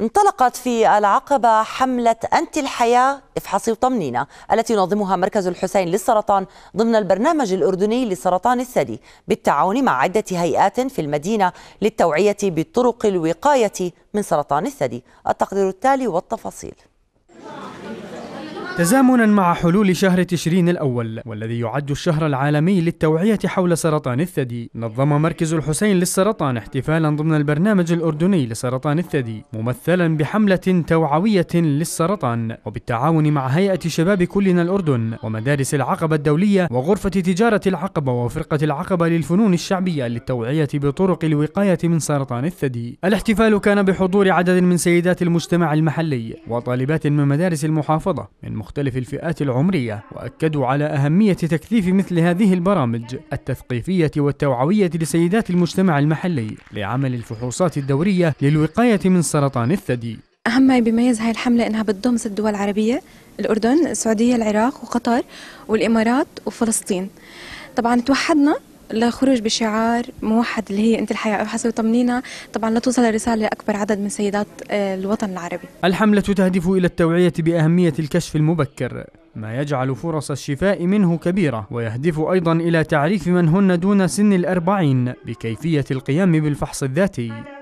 انطلقت في العقبة حملة أنت الحياة افحصي وطمنينا التي ينظمها مركز الحسين للسرطان ضمن البرنامج الأردني لسرطان الثدي بالتعاون مع عدة هيئات في المدينة للتوعية بطرق الوقاية من سرطان الثدي التقدير التالي والتفاصيل تزامنا مع حلول شهر تشرين الأول والذي يعد الشهر العالمي للتوعية حول سرطان الثدي نظم مركز الحسين للسرطان احتفالا ضمن البرنامج الأردني لسرطان الثدي ممثلا بحملة توعوية للسرطان وبالتعاون مع هيئة شباب كلنا الأردن ومدارس العقبة الدولية وغرفة تجارة العقبة وفرقة العقبة للفنون الشعبية للتوعية بطرق الوقاية من سرطان الثدي الاحتفال كان بحضور عدد من سيدات المجتمع المحلي وطالبات من مدارس المحافظة من مختلف الفئات العمرية وأكدوا على أهمية تكثيف مثل هذه البرامج التثقيفية والتوعوية لسيدات المجتمع المحلي لعمل الفحوصات الدورية للوقاية من سرطان الثدي أهم ما بيميز هاي الحملة إنها بتضم ست دول عربية الأردن، السعودية، العراق وقطر والإمارات وفلسطين طبعا توحدنا لخروج بشعار موحد اللي هي انت الحياه ابحث وطمنينا طبعا لتوصل الرساله لاكبر عدد من سيدات آه، الوطن العربي. الحمله تهدف الى التوعيه باهميه الكشف المبكر ما يجعل فرص الشفاء منه كبيرة ويهدف أيضا إلى تعريف من هن دون سن الأربعين بكيفية القيام بالفحص الذاتي